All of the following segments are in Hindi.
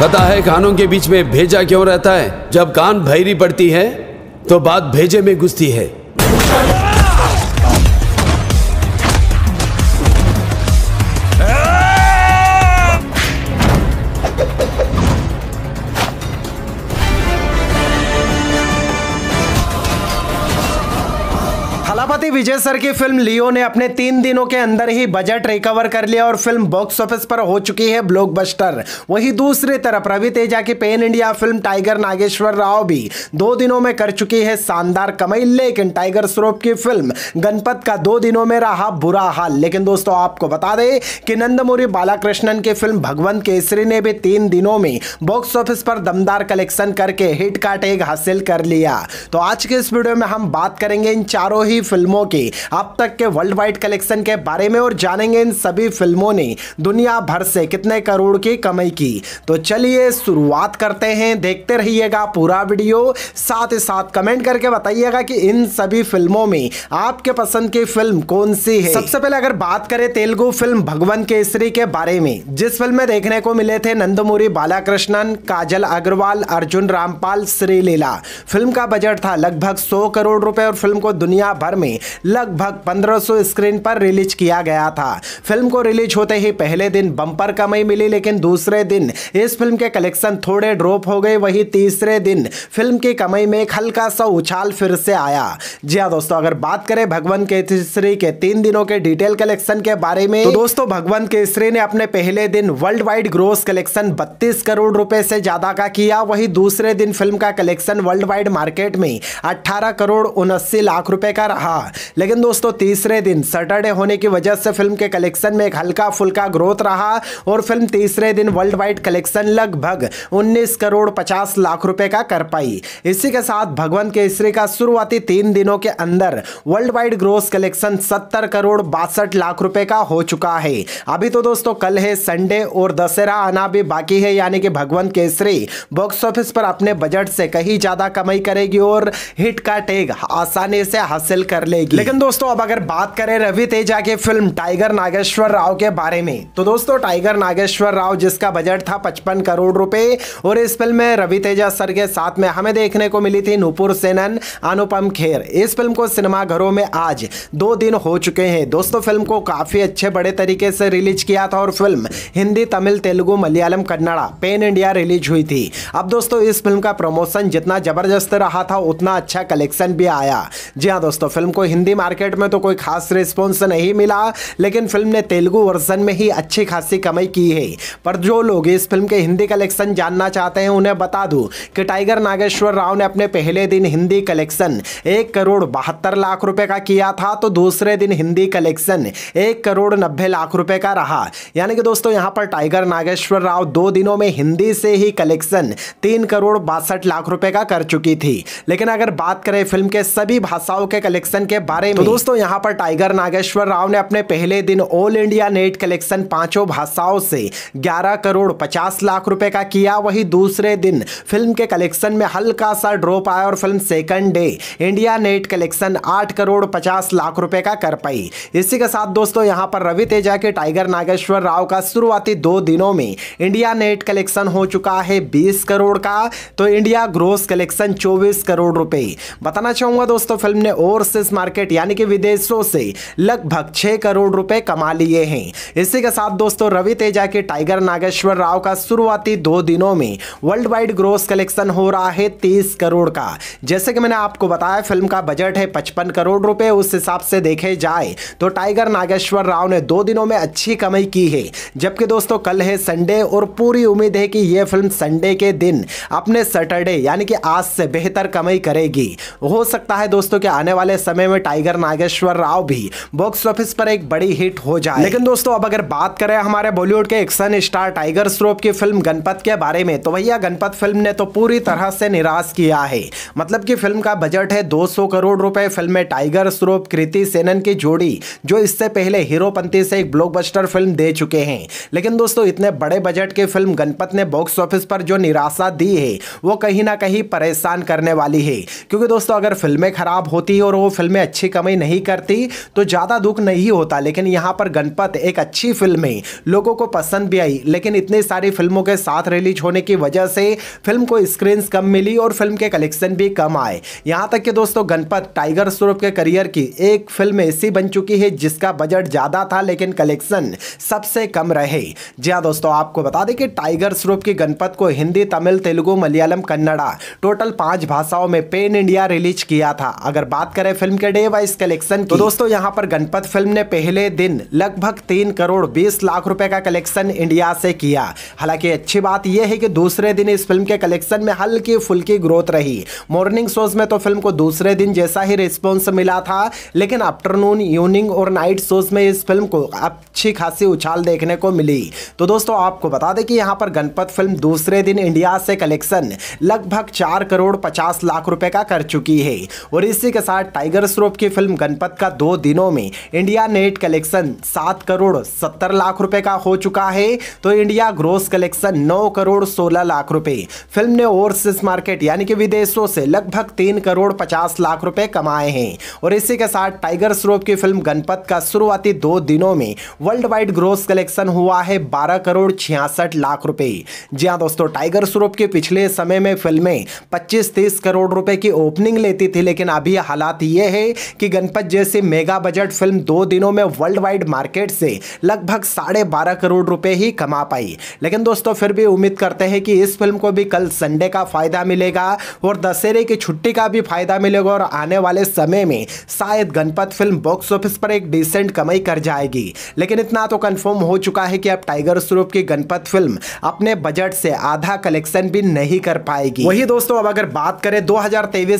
पता है कानों के बीच में भेजा क्यों रहता है जब कान भैरी पड़ती है तो बात भेजे में घुसती है प्रजापति विजय सर की फिल्म लियो ने अपने तीन दिनों के अंदर ही बजट रिकवर कर लिया और फिल्म बॉक्स ऑफिस पर हो चुकी है ब्लॉकबस्टर वहीं दूसरी तरफ रवि तेजा की pan India film Tiger Nageswara Rao भी दो दिनों में कर चुकी है शानदार कमाई लेकिन टाइगर श्रॉफ की फिल्म गणपत का दो दिनों में रहा बुरा हाल लेकिन दोस्तों आपको बता दें कि नंदमुरी बालाकृष्णन की फिल्म भगवंत केसरी ने भी तीन दिनों में बॉक्स ऑफिस पर दमदार कलेक्शन करके हिट का टेग हासिल कर लिया तो आज के इस वीडियो में हम बात करेंगे इन चारों ही फिल्म फिल्मों के अब तक के वर्ल्ड वाइड कलेक्शन के बारे में और जानेंगे इन सभी फिल्मों ने दुनिया भर से कितने करोड़ की कमाई की तो चलिए शुरुआत करते हैं देखते रहिएगा पूरा वीडियो साथ ही साथ कमेंट करके बताइएगा कि इन सभी फिल्मों में आपके पसंद की फिल्म कौन सी है सबसे पहले अगर बात करें तेलुगु फिल्म भगवंत केसरी के बारे में जिस फिल्म में देखने को मिले थे नंदमुरी बालाकृष्णन काजल अग्रवाल अर्जुन रामपाल श्रीलीला फिल्म का बजट था लगभग 100 करोड़ रुपए और फिल्म को दुनिया भर में में लगभग 1500 स्क्रीन पर रिलीज किया गया था फिल्म को रिलीज होते ही पहले दिन बम्पर कमाई मिली लेकिन दूसरे दिन इस फिल्म के कलेक्शन थोड़े ड्रॉप हो गए वही तीसरे दिन फिल्म की कमाई में एक हल्का सा उछाल फिर से आया जी हाँ दोस्तों अगर बात करें भगवान केसरी के तीन दिनों के डिटेल कलेक्शन के बारे में तो दोस्तों भगवंत केसरी ने अपने पहले दिन वर्ल्ड वाइड ग्रोस कलेक्शन बत्तीस करोड़ रुपए से ज्यादा का किया वही दूसरे दिन फिल्म का कलेक्शन वर्ल्ड वाइड मार्केट में अठारह करोड़ उनासी लाख रुपए का रहा था लेकिन दोस्तों तीसरे दिन सैटरडे होने की वजह से फिल्म के कलेक्शन में एक हल्का फुल्का ग्रोथ रहा और फिल्म तीसरे दिन वर्ल्ड वाइड कलेक्शन लगभग 19 करोड़ 50 लाख रुपए का कर पाई इसी के साथ भगवंत केसरी का शुरुआती तीन दिनों के अंदर वर्ल्ड वाइड ग्रोस कलेक्शन सत्तर करोड़ बासठ लाख रुपए का हो चुका है अभी तो दोस्तों कल है संडे और दशहरा आना भी बाकी है यानी कि भगवंत केसरी बॉक्स ऑफिस पर अपने बजट से कहीं ज्यादा कमाई करेगी और हिट का टैग आसानी से हासिल कर कर लेगी लेकिन दोस्तों अब अगर बात करें रवि तेजा के फिल्म टाइगर नागेश्वर राव के बारे में तो दोस्तों टाइगर नागेश्वर राव जिसका बजट था पचपन करोड़ रुपए और इस फिल्म में रवि तेजा सर के साथ में हमें देखने को मिली थी नूपुर सेनन अनुपम खेर इस फिल्म को सिनेमाघरों में आज दो दिन हो चुके हैं दोस्तों फिल्म को काफी अच्छे बड़े तरीके से रिलीज किया था और film Hindi Tamil Telugu Malayalam Kannada pan India release हुई थी अब दोस्तों इस फिल्म का प्रमोशन जितना जबरदस्त रहा था उतना अच्छा कलेक्शन भी आया जी हाँ दोस्तों फिल्म फिल्म को हिंदी मार्केट में तो कोई खास रिस्पॉन्स नहीं मिला लेकिन फिल्म ने तेलुगु वर्जन में ही अच्छी खासी कमाई की है पर जो लोग इस फिल्म के हिंदी कलेक्शन जानना चाहते हैं उन्हें बता दूँ कि टाइगर नागेश्वर राव ने अपने पहले दिन हिंदी कलेक्शन एक करोड़ बहत्तर लाख रुपये का किया था तो दूसरे दिन हिंदी कलेक्शन एक करोड़ नब्बे लाख रुपये का रहा यानी कि दोस्तों यहाँ पर टाइगर नागेश्वर राव दो दिनों में हिंदी से ही कलेक्शन तीन करोड़ बासठ लाख रुपए का कर चुकी थी लेकिन अगर बात करें फिल्म के सभी भाषाओं के कलेक्शन कलेक्शन के बारे तो में तो दोस्तों यहाँ पर टाइगर नागेश्वर राव ने अपने पहले दिन ऑल इंडिया नेट कलेक्शन पांचों भाषाओं से 11 करोड़ 50 लाख रुपए का किया वही दूसरे दिन फिल्म के कलेक्शन में हल्का सा ड्रॉप आया और film second day India net collection 8 crore 50 lakh रुपए का कर पाई इसी के साथ दोस्तों यहाँ पर रवि तेजा के टाइगर नागेश्वर राव का शुरुआती दो दिनों में इंडिया नेट कलेक्शन हो चुका है बीस करोड़ का तो इंडिया ग्रोस कलेक्शन चौबीस करोड़ रुपए बताना चाहूंगा दोस्तों फिल्म ने ओवरसीज मार्केट यानी कि विदेशों से लगभग छह करोड़ रुपए कमा लिए हैं इसी के साथ दोस्तों रवि तेजा के टाइगर नागेश्वर राव का शुरुआती दो दिनों में वर्ल्ड वाइड ग्रोस कलेक्शन हो रहा है तीस करोड़ का जैसे कि मैंने आपको बताया फिल्म का बजट है पचपन करोड़ रुपए उस हिसाब से देखे जाए तो टाइगर नागेश्वर राव ने दो दिनों में अच्छी कमाई की है जबकि दोस्तों कल है संडे और पूरी उम्मीद है कि यह फिल्म संडे के दिन अपने सैटरडे यानी कि आज से बेहतर कमाई करेगी हो सकता है दोस्तों कि आने वाले समय समय में टाइगर नागेश्वर राव भी बॉक्स ऑफिस पर एक बड़ी हिट हो जाए लेकिन दोस्तों अब अगर बात करें हमारे बॉलीवुड के एक्शन स्टार टाइगर श्रॉफ की फिल्म गणपत के बारे में तो भैया गणपत फिल्म ने तो पूरी तरह से निराश किया है मतलब की फिल्म का बजट है दो करोड़ रुपए फिल्म में टाइगर श्रॉफ कृति सेनन की जोड़ी जो इससे पहले हीरोपंथी से एक ब्लॉकबस्टर फिल्म दे चुके हैं लेकिन दोस्तों इतने बड़े बजट की फिल्म गणपत ने बॉक्स ऑफिस पर जो निराशा दी है वो कहीं ना कहीं परेशान करने वाली है क्योंकि दोस्तों अगर फिल्में खराब होती और वो फिल्म फिल्में अच्छी कमाई नहीं करती तो ज़्यादा दुख नहीं होता लेकिन यहाँ पर गणपत एक अच्छी फिल्म है लोगों को पसंद भी आई लेकिन इतनी सारी फिल्मों के साथ रिलीज होने की वजह से फिल्म को स्क्रीन कम मिली और फिल्म के कलेक्शन भी कम आए यहाँ तक कि दोस्तों गणपत टाइगर स्वरूप के करियर की एक फिल्म ऐसी बन चुकी है जिसका बजट ज़्यादा था लेकिन कलेक्शन सबसे कम रहे जी हाँ दोस्तों आपको बता दें कि टाइगर स्वरूप की गणपत को हिंदी तमिल तेलुगु मलयालम कन्नड़ा टोटल पाँच भाषाओं में पेन इंडिया रिलीज किया था अगर बात करें फिल्म इनके डे वाइज कलेक्शन तो दोस्तों यहाँ पर गणपत फिल्म ने पहले दिन लगभग तीन करोड़ बीस लाख रुपए का कलेक्शन इंडिया से किया हालांकि अच्छी बात यह है कि दूसरे दिन इस फिल्म के कलेक्शन में हल्की फुल्की ग्रोथ रही मॉर्निंग शोज में तो फिल्म को दूसरे दिन जैसा ही रिस्पॉन्स मिला था लेकिन आफ्टरनून इवनिंग और नाइट शोज में इस फिल्म को अच्छी खासी उछाल देखने को मिली तो दोस्तों आपको बता दें कि यहाँ पर गणपत फिल्म दूसरे दिन इंडिया से कलेक्शन लगभग चार करोड़ पचास लाख रुपए का कर चुकी है और इसी के साथ टाइगर स्वरूप की फिल्म गणपत का दो दिनों में इंडिया नेट कलेक्शन सात करोड़ सत्तर लाख रुपए का हो चुका है तो इंडिया ग्रोस कलेक्शन नौ करोड़ सोलह लाख रुपए फिल्म ने ओवरसीज मार्केट यानी कि विदेशों से लगभग तीन करोड़ पचास लाख रुपए कमाए हैं और इसी के साथ टाइगर स्वरूप की फिल्म गणपत का शुरुआती दो दिनों में वर्ल्ड वाइड ग्रोस कलेक्शन हुआ है बारह करोड़ छियासठ लाख रुपए जी हाँ दोस्तों टाइगर स्वरूप के पिछले समय में फिल्में पच्चीस तीस करोड़ रुपए की ओपनिंग लेती थी लेकिन अभी हालात ये है कि गणपत जैसी मेगा बजट फिल्म दो दिनों में वर्ल्ड वाइड मार्केट से लगभग साढ़े बारह करोड़ रुपए ही कमा पाई लेकिन दोस्तों फिर भी उम्मीद करते हैं कि इस फिल्म को भी कल संडे का फायदा मिलेगा और दशहरे की छुट्टी का भी फायदा मिलेगा और आने वाले समय में शायद गणपत फिल्म बॉक्स ऑफिस पर एक डिसेंट कमाई कर जाएगी लेकिन इतना तो कन्फर्म हो चुका है कि अब टाइगर स्वरूप की गणपत फिल्म अपने बजट से आधा कलेक्शन भी नहीं कर पाएगी वही दोस्तों अब अगर बात करें दो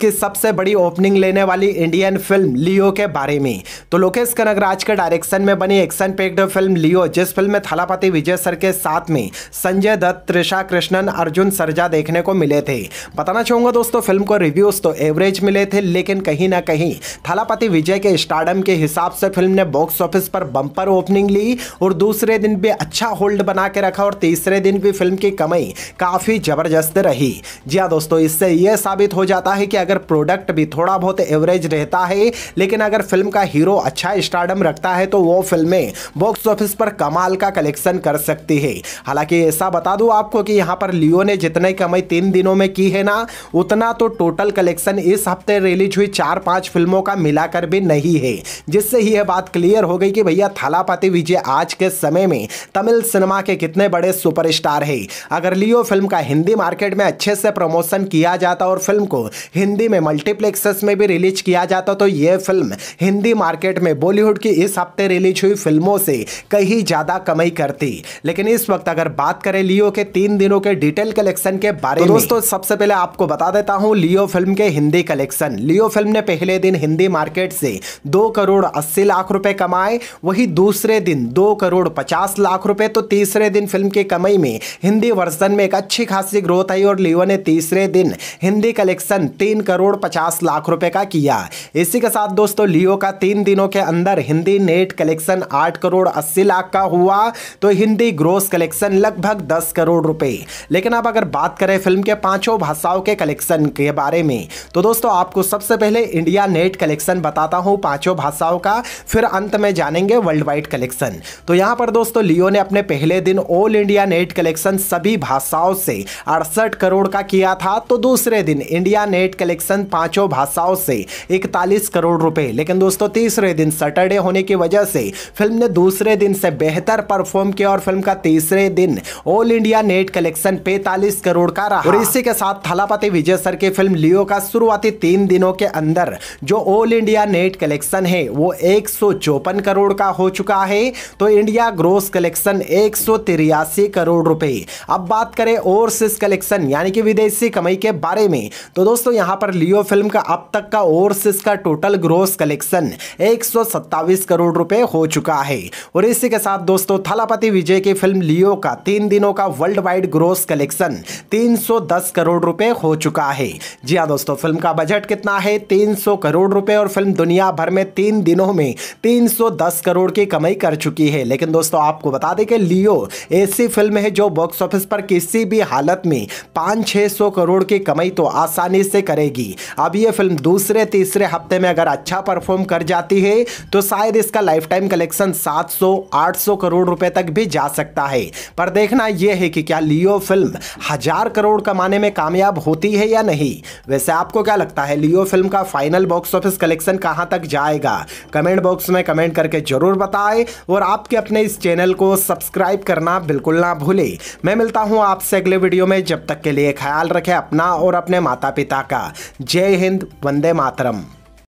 की सबसे बड़ी ओपनिंग लेने वाली इंडियन फिल्म लियो के बारे में तो लोकेश कनगराज के डायरेक्शन में बनी एक्शन पेक्ड फिल्म लियो जिस फिल्म में थलापति विजय सर के साथ में संजय दत्त त्रिषा कृष्णन अर्जुन सरजा देखने को मिले थे बताना चाहूंगा दोस्तों फिल्म को रिव्यूज तो एवरेज मिले थे लेकिन कहीं ना कहीं थलापति विजय के स्टार्डम के हिसाब से फिल्म ने बॉक्स ऑफिस पर बंपर ओपनिंग ली और दूसरे दिन भी अच्छा होल्ड बना के रखा और तीसरे दिन भी फिल्म की कमाई काफ़ी ज़बरदस्त रही जी हाँ दोस्तों इससे यह साबित हो जाता है कि अगर प्रोडक्ट भी थोड़ा बहुत एवरेज रहे रहता है लेकिन अगर फिल्म का हीरो अच्छा स्टार्डम रखता है तो वो फिल्में बॉक्स ऑफिस पर कमाल का कलेक्शन कर सकती है हालांकि ऐसा बता दूं आपको कि यहां पर लियो ने जितनी कमाई तीन दिनों में की है ना उतना तो टोटल कलेक्शन इस हफ्ते रिलीज हुई चार पांच फिल्मों का मिलाकर भी नहीं है जिससे ही यह बात क्लियर हो गई कि भैया थालापति विजय आज के समय में तमिल सिनेमा के कितने बड़े सुपरस्टार है अगर लियो फिल्म का हिंदी मार्केट में अच्छे से प्रमोशन किया जाता और फिल्म को हिंदी में मल्टीप्लेक्सेस में भी रिलीज किया जाता तो ये फिल्म हिंदी मार्केट में बॉलीवुड की इस हफ्ते रिलीज हुई फिल्मों से कहीं ज़्यादा कमाई करती लेकिन इस वक्त अगर बात करें लियो के तीन दिनों के डिटेल कलेक्शन के बारे तो में दोस्तों सबसे पहले आपको बता देता हूँ लियो फिल्म के हिंदी कलेक्शन लियो फिल्म ने पहले दिन हिंदी मार्केट से दो करोड़ अस्सी लाख रुपए कमाए वही दूसरे दिन दो करोड़ पचास लाख रुपए तो तीसरे दिन फिल्म की कमाई में हिंदी वर्जन में एक अच्छी खासी ग्रोथ आई और लियो ने तीसरे दिन हिंदी कलेक्शन तीन करोड़ पचास लाख रुपए का किया इसी के साथ दोस्तों लियो का तीन दिनों के अंदर हिंदी नेट कलेक्शन आठ करोड़ अस्सी लाख का हुआ तो हिंदी ग्रोस कलेक्शन लगभग दस करोड़ रुपए लेकिन अब अगर बात करें फिल्म के पांचों भाषाओं के कलेक्शन के बारे में तो दोस्तों आपको सबसे पहले इंडिया नेट कलेक्शन बताता हूं पांचों भाषाओं का फिर अंत में जानेंगे वर्ल्ड वाइड कलेक्शन तो यहां पर दोस्तों लियो ने अपने पहले दिन ऑल इंडिया नेट कलेक्शन सभी भाषाओं से अड़सठ करोड़ का किया था तो दूसरे दिन इंडिया नेट कलेक्शन पांचों भाषाओं से तैंतालीस करोड़ रुपए लेकिन दोस्तों तीसरे दिन सैटरडे होने की वजह से फिल्म ने दूसरे दिन से बेहतर परफॉर्म किया और फिल्म का तीसरे दिन ऑल इंडिया नेट कलेक्शन पैतालीस करोड़ का रहा और इसी के साथ थलापति विजय सर की फिल्म लियो का शुरुआती तीन दिनों के अंदर जो ऑल इंडिया नेट कलेक्शन है वो एक करोड़ का हो चुका है तो इंडिया ग्रोस कलेक्शन एक करोड़ रुपए अब बात करें ओवरसीज कलेक्शन यानी कि विदेशी कमाई के बारे में तो दोस्तों यहां पर लियो फिल्म का अब तक का ओवरसीज जिसका टोटल ग्रोस कलेक्शन एक करोड़ रुपए हो चुका है और इसी के साथ दोस्तों थलापति विजय की फिल्म लियो का तीन दिनों का world wide gross collection 310 crore रुपए हो चुका है जी हाँ दोस्तों फिल्म का बजट कितना है 300 करोड़ रुपए और फिल्म दुनिया भर में तीन दिनों में 310 करोड़ की कमाई कर चुकी है लेकिन दोस्तों आपको बता दें कि लियो ऐसी फिल्म है जो बॉक्स ऑफिस पर किसी भी हालत में पाँच छः करोड़ की कमाई तो आसानी से करेगी अब ये फिल्म दूसरे तीसरे हफ्ते में अगर अच्छा परफॉर्म कर जाती है तो शायद इसका लाइफ टाइम कलेक्शन 700-800 करोड़ रुपए तक भी जा सकता है पर देखना यह है कि क्या लियो फिल्म हजार करोड़ कमाने में कामयाब होती है या नहीं वैसे आपको क्या लगता है लियो फिल्म का फाइनल बॉक्स ऑफिस कलेक्शन कहाँ तक जाएगा कमेंट बॉक्स में कमेंट करके जरूर बताए और आपके अपने इस चैनल को सब्सक्राइब करना बिल्कुल ना भूलें मैं मिलता हूँ आपसे अगले वीडियो में जब तक के लिए ख्याल रखें अपना और अपने माता पिता का जय हिंद वंदे मातरम